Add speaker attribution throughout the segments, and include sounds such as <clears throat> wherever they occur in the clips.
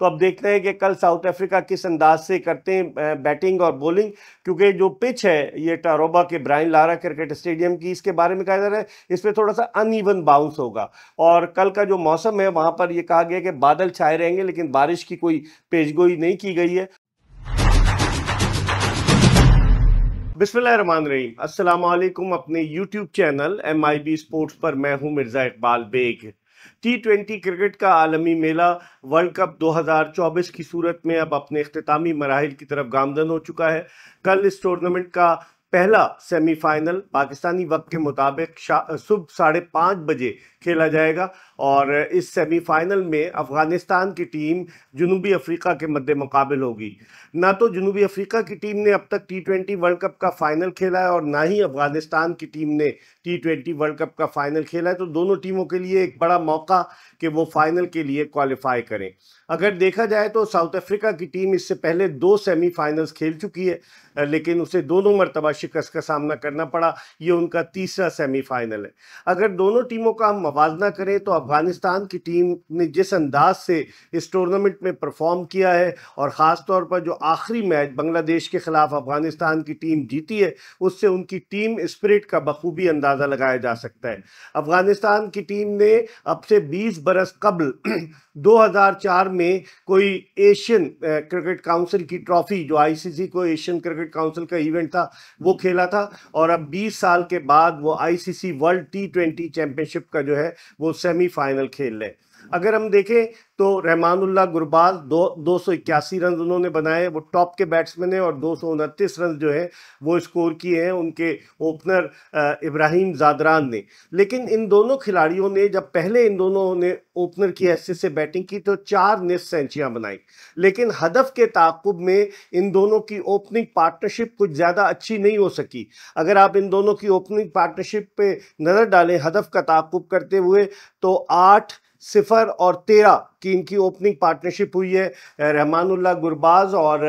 Speaker 1: तो अब देखते हैं कि कल साउथ अफ्रीका किस अंदाज से करते हैं बैटिंग और बॉलिंग क्योंकि जो पिच है ये टारोबा के ब्राइन लारा क्रिकेट स्टेडियम की इसके बारे में कहा जा रहा है इस पर थोड़ा सा ईवन बाउंस होगा और कल का जो मौसम है वहाँ पर ये कहा गया कि बादल छाए रहेंगे लेकिन बारिश की कोई पेशगोई नहीं की गई है बिस्मिल रमान रही वालेकुम अपने YouTube channel M I B sports पर मैं हूं Mirza Iqbal Baig T twenty cricket का आलमी मेला वर्ल्ड कप 2024 की सूरत में अब अपने अख्तामी मराहल की तरफ गामजन हो चुका है कल इस टूर्नामेंट का पहला सेमीफाइनल पाकिस्तानी वक्त के मुताबिक सुबह साढ़े पाँच बजे खेला जाएगा और इस सेमीफाइनल में अफ़गानिस्तान की टीम जनूबी अफ्रीका के मद्दे मुकाबल होगी ना तो जनूबी अफ्रीका की टीम ने अब तक टी ट्वेंटी वर्ल्ड कप का फ़ाइनल खेला है और ना ही अफ़गानिस्तान की टीम ने टी ट्वेंटी वर्ल्ड कप का फ़ाइनल खेला है तो दोनों टीमों के लिए एक बड़ा मौका कि वो फ़ाइनल के लिए क्वालिफाई करें अगर देखा जाए तो साउथ अफ्रीका की टीम इससे पहले दो सेमीफाइनल्स खेल चुकी है लेकिन उसे दोनों मरतबा शिकस्त का सामना करना पड़ा ये उनका तीसरा सेमीफाइनल है अगर दोनों टीमों का हम मुवजना करें तो अफगानिस्तान की टीम ने जिस अंदाज से इस टूर्नामेंट में परफॉर्म किया है और ख़ास तौर पर जो आखिरी मैच बांग्लादेश के ख़िलाफ़ अफगानिस्तान की टीम जीती है उससे उनकी टीम स्पिरिट का बखूबी अंदाज़ा लगाया जा सकता है अफगानिस्तान की टीम ने अब से बीस बरस कबल 2004 <clears throat> में कोई एशियन क्रिकेट काउंसिल की ट्रॉफी जो आईसीसी को एशियन क्रिकेट काउंसिल का इवेंट था वो खेला था और अब 20 साल के बाद वो ICC world T twenty championship का जो है है वो सेमीफाइनल खेल लें अगर हम देखें तो रहमानुल्ला गुरबाज दो दो सौ इक्यासी रन उन्होंने बनाए वो टॉप के बैट्समैन हैं और दो सौ उनतीस रन जो है वो स्कोर किए हैं उनके ओपनर इब्राहिम जादरान ने लेकिन इन दोनों खिलाड़ियों ने जब पहले इन दोनों ने ओपनर की हैसियत से बैटिंग की तो चार निस सेंचुरियाँ बनाई लेकिन हदफ के ताकुब में इन दोनों की ओपनिंग पार्टनरशिप कुछ ज़्यादा अच्छी नहीं हो सकी अगर आप इन दोनों की ओपनिंग पार्टनरशिप पर नज़र डालें हदफ का ताकुब करते हुए तो आठ सिफर और तेरह कि इनकी ओपनिंग पार्टनरशिप हुई है रहमानुल्ला गुरबाज और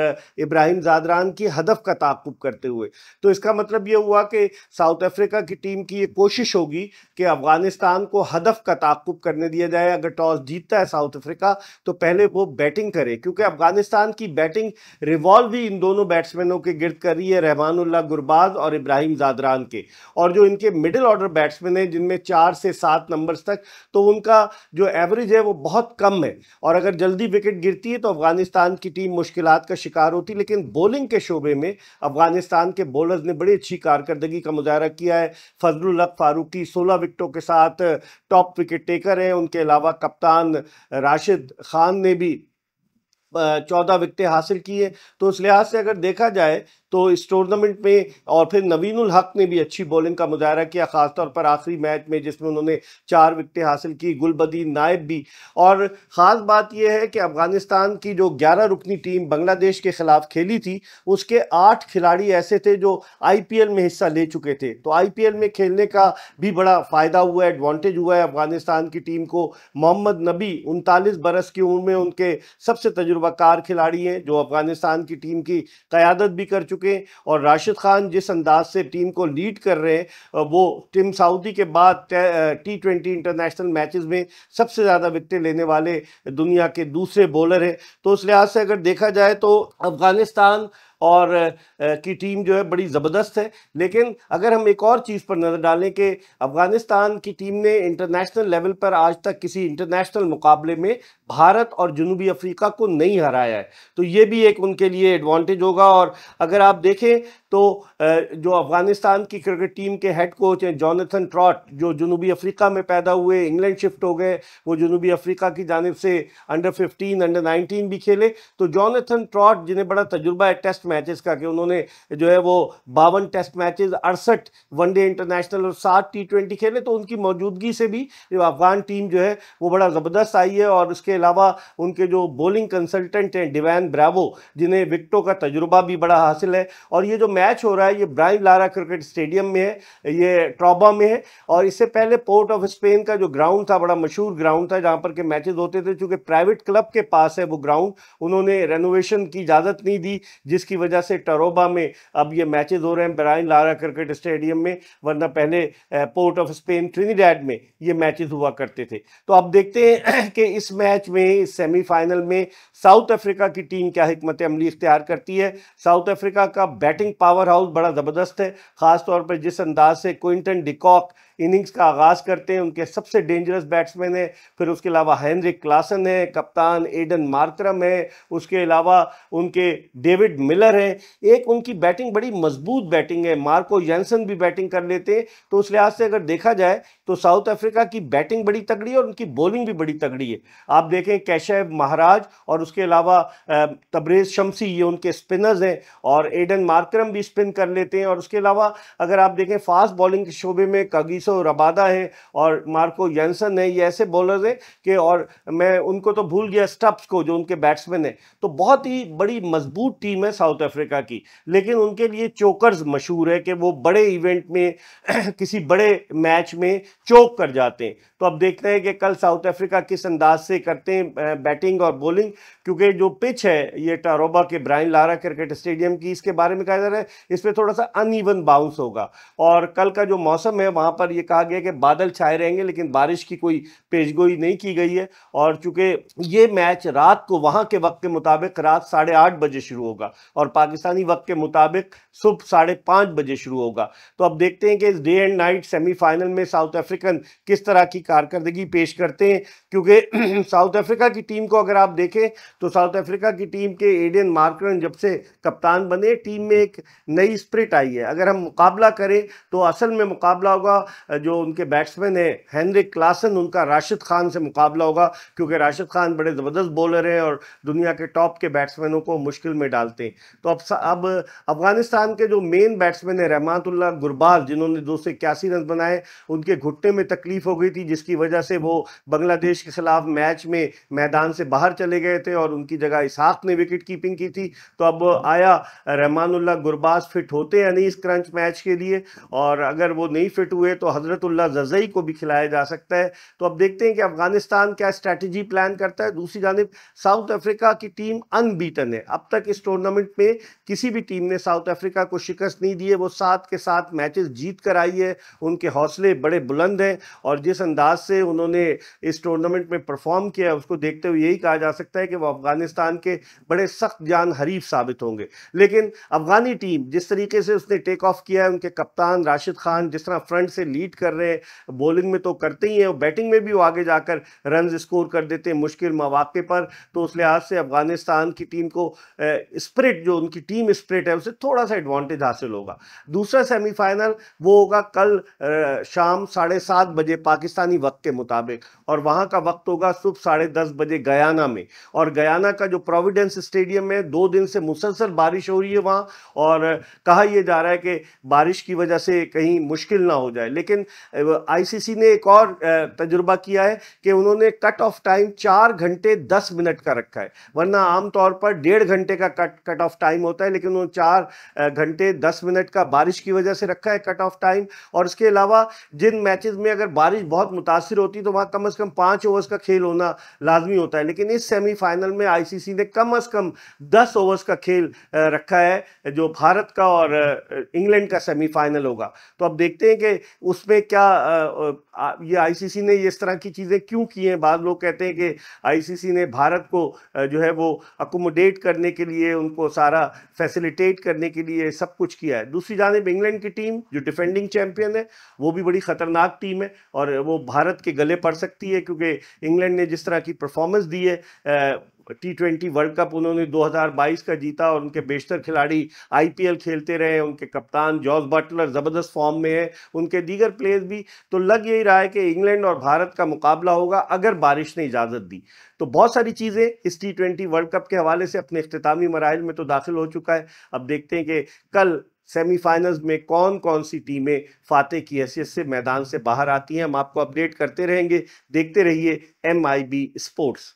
Speaker 1: इब्राहिम जादरान की हदफ का ताकुब करते हुए तो इसका मतलब ये हुआ कि साउथ अफ्रीका की टीम की ये कोशिश होगी कि अफगानिस्तान को हदफ का ताकुब करने दिया जाए अगर टॉस जीतता है साउथ अफ्रीका तो पहले वो बैटिंग करे क्योंकि अफगानिस्तान की बैटिंग रिवॉल्व ही इन दोनों बैट्समैनों के गिरद कर रही है रहमानुल्ला गुरबाज और इब्राहिम जादरान के और जो इनके मिडिल ऑर्डर बैट्समैन हैं जिनमें चार से सात नंबर्स तक तो उनका जो एवरेज है वो बहुत कम में और अगर जल्दी विकेट गिरती है तो अफगानिस्तान की टीम मुश्किल का शिकार होती लेकिन बॉलिंग के शोबे में अफगानिस्तान के बॉलर्स ने बड़ी अच्छी कारकर्दगी का मुजाहरा किया है फजल हक फारूकी सोलह विकटों के साथ टॉप विकेट टेकर हैं उनके अलावा कप्तान राशिद खान ने भी चौदह विकटें हासिल किए तो उस लिहाज से अगर देखा जाए तो इस टूर्नामेंट में और फिर नवीन हक ने भी अच्छी बॉलिंग का मुजाहरा किया ख़ासतौर पर आखिरी मैच में जिसमें उन्होंने चार विकटें हासिल की गुलबदी नायब भी और ख़ास बात यह है कि अफगानिस्तान की जो ग्यारह रुकनी टीम बांग्लादेश के ख़िलाफ़ खेली थी उसके आठ खिलाड़ी ऐसे थे जो आई में हिस्सा ले चुके थे तो आई में खेलने का भी बड़ा फ़ायदा हुआ एडवांटेज हुआ है अफगानिस्तान की टीम को मोहम्मद नबी उनतालीस बरस की उम्र में उनके सबसे तजुर्बाकार खिलाड़ी हैं जो अफगानिस्तान की टीम की क़्यादत भी कर चुके चुके और राशिद खान जिस अंदाज से टीम को लीड कर रहे हैं वो टिम साउदी के बाद टी ट्वेंटी इंटरनेशनल मैचेस में सबसे ज़्यादा विकटें लेने वाले दुनिया के दूसरे बॉलर हैं तो उस लिहाज से अगर देखा जाए तो अफ़गानिस्तान और की टीम जो है बड़ी ज़बरदस्त है लेकिन अगर हम एक और चीज़ पर नज़र डालें कि अफ़गानिस्तान की टीम ने इंटरनेशनल लेवल पर आज तक किसी इंटरनेशनल मुकाबले में भारत और जनूबी अफ्रीका को नहीं हराया है तो ये भी एक उनके लिए एडवांटेज होगा और अगर आप देखें तो जो अफ़गानिस्तान की क्रिकेट टीम के हेड कोच हैं जॉनथन ट्रॉट जो जनूबी अफ्रीका में पैदा हुए इंग्लैंड शिफ्ट हो गए वो जनूबी अफ्रीका की जानब से अंडर फिफ्टीन अंडर नाइनटीन भी खेले तो जॉनथन ट्रॉट जिन्हें बड़ा तजुर्बा है टेस्ट टेस्ट मैचेस का कि उन्होंने जो है वो बावन टेस्ट मैचेस अड़सठ वनडे इंटरनेशनल और सात टी ट्वेंटी खेले तो उनकी मौजूदगी से भी जो अफगान टीम जो है वो बड़ा ज़बरदस्त आई है और उसके अलावा उनके जो बॉलिंग कंसल्टेंट हैं डिवैन ब्रावो जिन्हें विकटों का तजुर्बा भी बड़ा हासिल है और ये जो मैच हो रहा है ये ब्राइन लारा क्रिकेट स्टेडियम में है ये ट्रॉबा में है और इससे पहले पोर्ट ऑफ स्पेन का जो ग्राउंड था बड़ा मशहूर ग्राउंड था जहाँ पर के मैचेज होते थे चूँकि प्राइवेट क्लब के पास है वो ग्राउंड उन्होंने रेनोवेशन की इजाज़त नहीं दी जिसकी इसी वजह से टरोबा में अब ये मैचेस हो रहे हैं ब्राइन लारा क्रिकेट स्टेडियम में वरना पहले पोर्ट ऑफ स्पेन ट्रिनीडेड में ये मैचेस हुआ करते थे तो अब देखते हैं <clears throat> कि इस मैच में इस सेमीफाइनल में साउथ अफ्रीका की टीम क्या हमत अमली इख्तियार करती है साउथ अफ्रीका का बैटिंग पावर हाउस बड़ा ज़बरदस्त है ख़ासतौर पर जिस अंदाज से क्विंटन डिकॉक इनिंग्स का आगाज़ करते हैं उनके सबसे डेंजरस बैट्समैन है फिर उसके अलावा हैंनरिक क्लासन है कप्तान एडन मार्क्रम है उसके अलावा उनके डेविड मिलर हैं एक उनकी बैटिंग बड़ी मजबूत बैटिंग है मार्को जैनसन भी बैटिंग कर लेते हैं तो उस लिहाज से अगर देखा जाए तो साउथ अफ्रीका की बैटिंग बड़ी तगड़ी है और उनकी बॉलिंग भी बड़ी तगड़ी है आप देखें कैशव महाराज और उसके अलावा तब्रेज शमसी ये उनके स्पिनर्स हैं और एडन मार्क्रम भी स्पिन कर लेते हैं और उसके अलावा अगर आप देखें फास्ट बॉलिंग के शोबे में कगी एलिसो रबादा है और मार्को यंसन है ये ऐसे बॉलर हैं कि और मैं उनको तो भूल गया स्टप्स को जो उनके बैट्समैन हैं तो बहुत ही बड़ी मजबूत टीम है साउथ अफ्रीका की लेकिन उनके लिए चोकर्स मशहूर है कि वो बड़े इवेंट में <clears throat> किसी बड़े मैच में चौक कर जाते हैं तो अब देखते हैं कि कल साउथ अफ्रीका किस अंदाज से करते हैं बैटिंग और बॉलिंग क्योंकि जो पिच है ये टारोबा के ब्राइन लारा क्रिकेट स्टेडियम की इसके बारे में कहा जा रहा है इस पर थोड़ा सा अनइवन बाउंस होगा और कल का जो मौसम है वहाँ पर ये कहा गया कि बादल छाए रहेंगे लेकिन बारिश की कोई पेशगोई नहीं की गई है और चूंकि ये मैच रात को वहाँ के वक्त के मुताबिक रात साढ़े आठ बजे शुरू होगा और पाकिस्तानी वक्त के मुताबिक सुबह साढ़े पाँच बजे शुरू होगा तो अब देखते हैं कि इस डे एंड नाइट सेमीफाइनल में साउथ अफ्रीकन किस तरह की कारकर्दगी पेश करते हैं क्योंकि <clears throat> साउथ अफ्रीका की टीम को अगर आप देखें तो साउथ अफ्रीका की टीम के एडियन मार्करन जब से कप्तान बने टीम में एक नई स्प्रिट आई है अगर हम मुकाबला करें तो असल में मुकाबला होगा जो उनके बैट्समैन है हैंनरिक क्लासन उनका राशिद खान से मुकाबला होगा क्योंकि राशिद खान बड़े ज़बरदस्त बॉलर हैं और दुनिया के टॉप के बैट्समैनों को मुश्किल में डालते हैं तो अब अब अफगानिस्तान के जो मेन बैट्समैन है रहमातुल्ला गुरबाज जिन्होंने दो सौ इक्यासी रन बनाए उनके घुटने में तकलीफ हो गई थी जिसकी वजह से वो बांग्लादेश के खिलाफ मैच में मैदान से बाहर चले गए थे और उनकी जगह इसहाक ने विकेट कीपिंग की थी तो अब आया रहमानुल्ला गुरबाज फिट होते या नहीं इस क्रंच मैच के लिए और अगर वो नहीं फिट हुए तो हजरतुल्ला जजई को भी खिलाया जा सकता है तो अब देखते हैं कि अफगानिस्तान क्या स्ट्रैटेजी प्लान करता है दूसरी जानब साउथ अफ्रीका की टीम अनबीटन है अब तक इस टूर्नामेंट में किसी भी टीम ने साउथ अफ्रीका को शिकस्त नहीं दी है वो सात के साथ मैचेस जीत कर आई है उनके हौसले बड़े बुलंद हैं और जिस अंदाज से उन्होंने इस टूर्नामेंट में परफॉर्म किया है उसको देखते हुए यही कहा जा सकता है कि वह अफगानिस्तान के बड़े सख्त जान हरीफ साबित होंगे लेकिन अफगानी टीम जिस तरीके से उसने टेक ऑफ किया है उनके कप्तान राशिद खान जिस तरह फ्रंट से लीड लीड कर रहे हैं बॉलिंग में तो करते ही हैं और बैटिंग में भी वो आगे जाकर रन स्कोर कर देते हैं मुश्किल मौाक़े पर तो उस लिहाज से अफगानिस्तान की टीम को स्प्रिट जो उनकी टीम स्प्रिट है उसे थोड़ा सा एडवांटेज हासिल होगा दूसरा सेमीफाइनल वो होगा कल शाम साढ़े सात बजे पाकिस्तानी वक्त के मुताबिक और वहाँ का वक्त होगा सुबह साढ़े दस बजे गयाना में और गयाना का जो प्रोविडेंस स्टेडियम है दो दिन से मुसलसल बारिश हो रही है वहाँ और कहा यह जा रहा है कि बारिश की वजह से कहीं मुश्किल ना हो जाए लेकिन लेकिन आईसीसी ने एक और तजुर्बा किया है कि उन्होंने कट ऑफ टाइम चार घंटे दस मिनट का रखा है वरना आमतौर पर डेढ़ घंटे का कट कट ऑफ टाइम होता है लेकिन उन्होंने चार घंटे दस मिनट का बारिश की वजह से रखा है कट ऑफ टाइम और इसके अलावा जिन मैच में अगर बारिश बहुत मुतासर होती तो वहाँ कम अज़ कम पाँच ओवर्स का खेल होना लाजमी होता है लेकिन इस सेमीफाइनल में आईसीसी ने कम अज़ कम दस ओवर्स का खेल रखा है जो भारत का और इंग्लैंड का सेमीफाइनल होगा तो अब देखते हैं कि उस पे क्या ये आईसीसी ने इस तरह की चीज़ें क्यों की हैं बाद लोग कहते हैं कि आईसीसी ने भारत को जो है वो अकोमोडेट करने के लिए उनको सारा फैसिलिटेट करने के लिए सब कुछ किया है दूसरी जानब इंग्लैंड की टीम जो डिफेंडिंग चैम्पियन है वो भी बड़ी ख़तरनाक टीम है और वो भारत के गले पड़ सकती है क्योंकि इंग्लैंड ने जिस तरह की परफॉर्मेंस दी है टी ट्वेंटी वर्ल्ड कप उन्होंने 2022 का जीता और उनके बेशतर खिलाड़ी आईपीएल खेलते रहे उनके कप्तान जॉर्ज बटलर ज़बरदस्त फॉर्म में है उनके दीगर प्लेयर्स भी तो लग यही रहा है कि इंग्लैंड और भारत का मुकाबला होगा अगर बारिश ने इजाज़त दी तो बहुत सारी चीज़ें इस टी ट्वेंटी वर्ल्ड कप के हवाले से अपने अख्तामी मराहल में तो दाखिल हो चुका है अब देखते हैं कि कल सेमीफाइनल्स में कौन कौन सी टीमें फातह की हैसियत से मैदान से बाहर आती हैं हम आपको अपडेट करते रहेंगे देखते रहिए एम आई बी स्पोर्ट्स